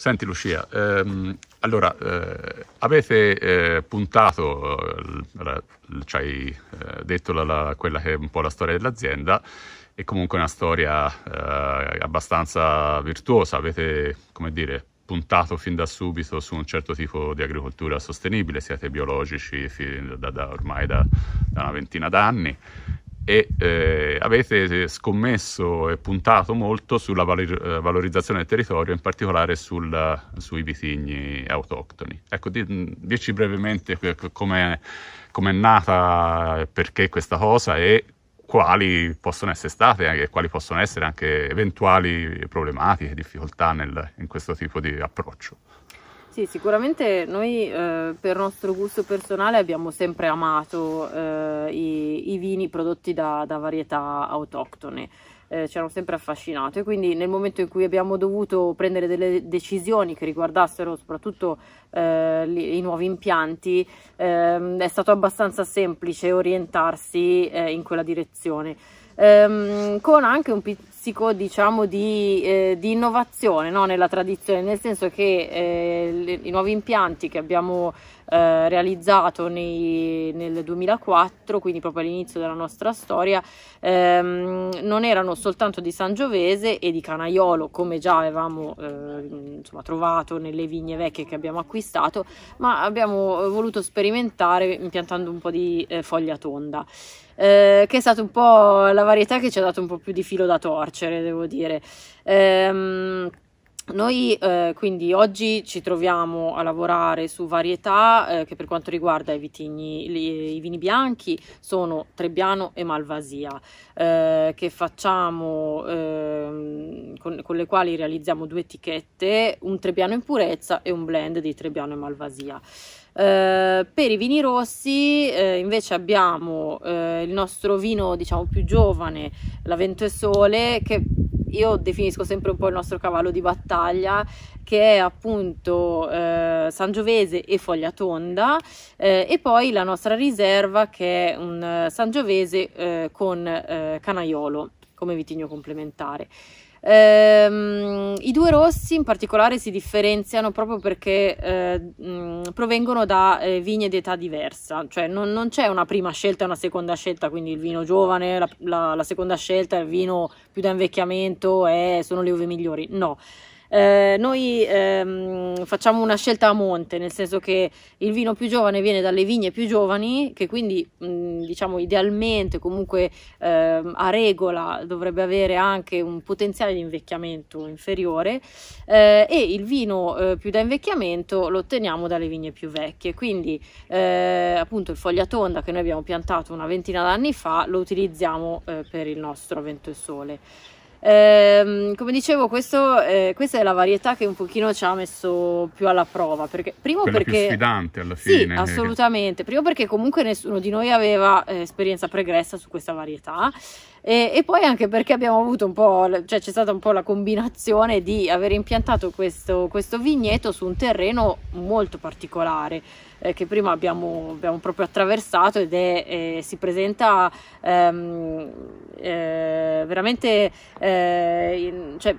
Senti Lucia, ehm, allora eh, avete eh, puntato, eh, ci hai eh, detto la, la, quella che è un po' la storia dell'azienda, è comunque una storia eh, abbastanza virtuosa, avete, come dire, puntato fin da subito su un certo tipo di agricoltura sostenibile, siete biologici da, da, ormai da, da una ventina d'anni e eh, avete eh, scommesso e puntato molto sulla valor- eh, valorizzazione del territorio, in particolare sul, eh, sui vitigni autoctoni. Ecco, di- mm, dici brevemente come è nata, perché questa cosa e quali possono essere state e quali possono essere anche eventuali problematiche, difficoltà nel, in questo tipo di approccio. Sì, sicuramente noi eh, per nostro gusto personale abbiamo sempre amato eh, i, i, vini prodotti da, da varietà autoctone. Eh, ci hanno sempre affascinato e quindi nel momento in cui abbiamo dovuto prendere delle decisioni che riguardassero soprattutto eh, i nuovi impianti ehm, è stato abbastanza semplice orientarsi eh, in quella direzione ehm, con anche un pizzico diciamo di, eh, di innovazione no? nella tradizione, nel senso che eh, i nuovi impianti che abbiamo eh, realizzato nei, nel 2004, quindi proprio all'inizio della nostra storia, ehm, non erano soltanto di Sangiovese e di Canaiolo, come già avevamo eh, insomma, trovato nelle vigne vecchie che abbiamo acquistato, ma abbiamo eh, voluto sperimentare impiantando un po' di eh, foglia tonda. Eh, che è stata un po' la varietà che ci ha dato un po' più di filo da torcere, devo dire. Ehm, noi eh, quindi oggi ci troviamo a lavorare su varietà eh, che per quanto riguarda i, vitigni, li, i, vini bianchi sono Trebbiano e Malvasia eh, che facciamo ehm, con, con, le quali realizziamo due etichette, un Trebbiano in purezza e un blend di Trebbiano e Malvasia. Eh, per i vini rossi eh, invece abbiamo eh, il nostro vino diciamo più giovane, la Vento e Sole, che io definisco sempre un po' il nostro cavallo di battaglia, che è appunto eh, Sangiovese e Fogliatonda, eh, e poi la nostra riserva che è un eh, Sangiovese eh, con eh, Canaiolo come vitigno complementare. Ehm, I due rossi in particolare si differenziano proprio perché eh, mh, provengono da eh, vigne di età diversa, cioè non, non c'è una prima scelta e una seconda scelta, quindi il vino giovane, la, la, la seconda scelta, il vino più da invecchiamento, è, sono le uve migliori, no eh, noi ehm, facciamo una scelta a monte, nel senso che il vino più giovane viene dalle vigne più giovani, che quindi mh, mm, diciamo idealmente comunque ehm, a regola dovrebbe avere anche un potenziale di invecchiamento inferiore eh, e il vino eh, più da invecchiamento lo otteniamo dalle vigne più vecchie, quindi eh, appunto il foglia tonda che noi abbiamo piantato una ventina d'anni fa lo utilizziamo eh, per il nostro vento e sole. Ehm, come dicevo, questo, eh, questa è la varietà che un pochino ci ha messo più alla prova. Perché, primo Quella perché... più sfidante alla fine. Sì, assolutamente. Primo perché comunque nessuno di noi aveva eh, esperienza pregressa su questa varietà. E, e, poi anche perché abbiamo avuto un po', cioè c'è stata un po' la combinazione di aver impiantato questo, questo vigneto su un terreno molto particolare eh, che prima abbiamo, abbiamo, proprio attraversato ed è, eh, si presenta ehm, eh, veramente, eh, in, cioè,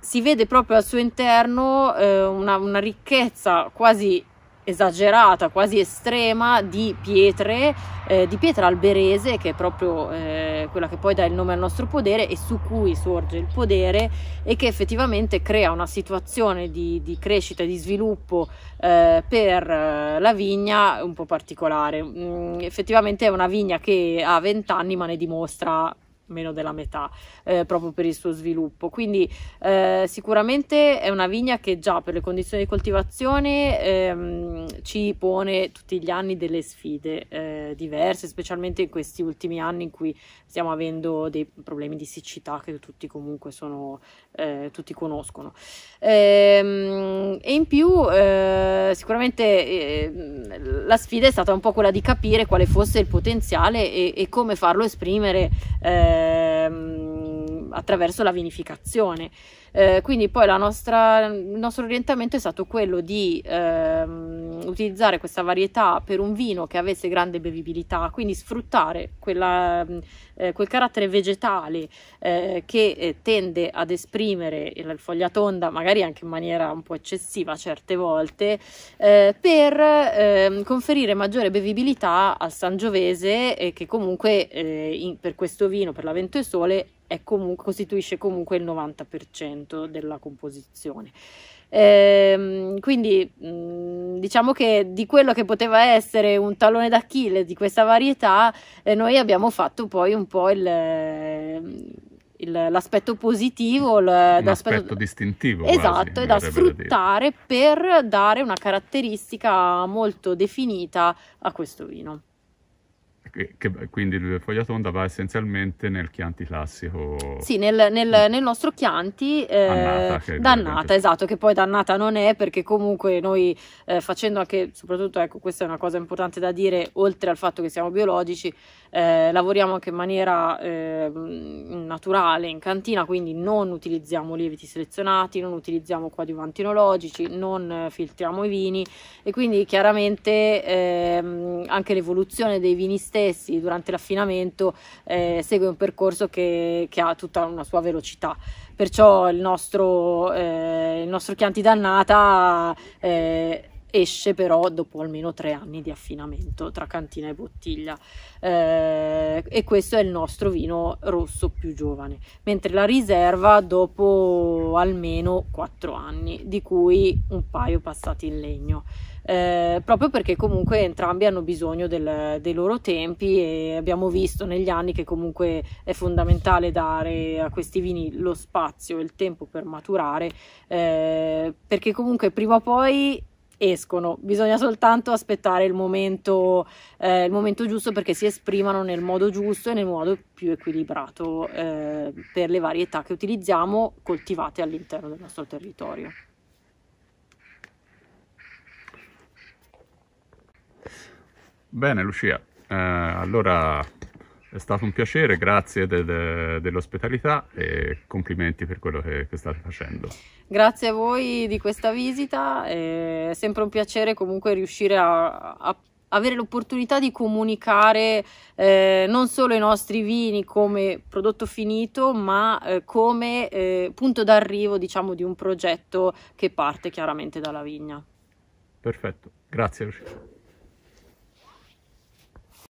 si vede proprio al suo interno eh, una, una ricchezza quasi esagerata, quasi estrema di pietre, eh, di pietra alberese che è proprio eh, quella che poi dà il nome al nostro podere e su cui sorge il podere e che effettivamente crea una situazione di, di crescita e di sviluppo eh, per eh, la vigna un po' particolare. Mm, effettivamente è una vigna che ha 20 anni ma ne dimostra meno della metà eh, proprio per il suo sviluppo quindi eh, sicuramente è una vigna che già per le condizioni di coltivazione ehm, ci pone tutti gli anni delle sfide eh, diverse specialmente in questi ultimi anni in cui stiamo avendo dei problemi di siccità che tutti comunque sono eh, tutti conoscono ehm, e in più eh, sicuramente eh, la sfida è stata un po' quella di capire quale fosse il potenziale e, e come farlo esprimere ehm, attraverso la vinificazione. Eh, quindi poi nostra, il nostro orientamento è stato quello di ehm, utilizzare questa varietà per un vino che avesse grande bevibilità, quindi sfruttare quella, mm, eh, quel carattere vegetale eh, che eh, tende ad esprimere il foglia tonda, magari anche in maniera un po' eccessiva certe volte, eh, per ehm, conferire maggiore bevibilità al sangiovese eh, che comunque in, per questo vino, per la vento e sole, comunque, costituisce comunque il 90% della composizione. Ehm, quindi mh, mm, diciamo che di quello che poteva essere un tallone d'Achille di questa varietà, eh, noi abbiamo fatto poi un po' il, eh, il, l'aspetto positivo, l'aspetto distintivo. Esatto, quasi, è da sfruttare da per dare una caratteristica molto definita a questo vino che quindi il foglia tonda va essenzialmente nel Chianti classico. Sì, nel, nel, nel nostro Chianti eh, Annata, dannata, esatto, che poi dannata non è perché comunque noi eh, facendo anche, soprattutto ecco questa è una cosa importante da dire, oltre al fatto che siamo biologici, eh, lavoriamo anche in maniera ehm, naturale in cantina, quindi non utilizziamo lieviti selezionati, non utilizziamo coadiuvanti enologici, non filtriamo i vini e quindi chiaramente ehm, anche l'evoluzione dei vini stessi stessi durante l'affinamento eh, segue un percorso che, che, ha tutta una sua velocità. Perciò il nostro, eh, il nostro Chianti Dannata eh, esce però dopo almeno tre anni di affinamento tra cantina e bottiglia eh, e questo è il nostro vino rosso più giovane mentre la riserva dopo almeno quattro anni di cui un paio passati in legno eh, proprio perché comunque entrambi hanno bisogno del, dei loro tempi e abbiamo visto negli anni che comunque è fondamentale dare a questi vini lo spazio e il tempo per maturare eh, perché comunque prima o poi escono, bisogna soltanto aspettare il momento, eh, il momento, giusto perché si esprimano nel modo giusto e nel modo più equilibrato eh, per le varietà che utilizziamo coltivate all'interno del nostro territorio. Bene Lucia, eh, allora è stato un piacere, grazie de, de, dell'ospitalità e complimenti per quello che, che, state facendo. Grazie a voi di questa visita, è sempre un piacere comunque riuscire a, a avere l'opportunità di comunicare eh, non solo i nostri vini come prodotto finito, ma eh, come eh, punto d'arrivo diciamo, di un progetto che parte chiaramente dalla vigna. Perfetto, grazie Lucia.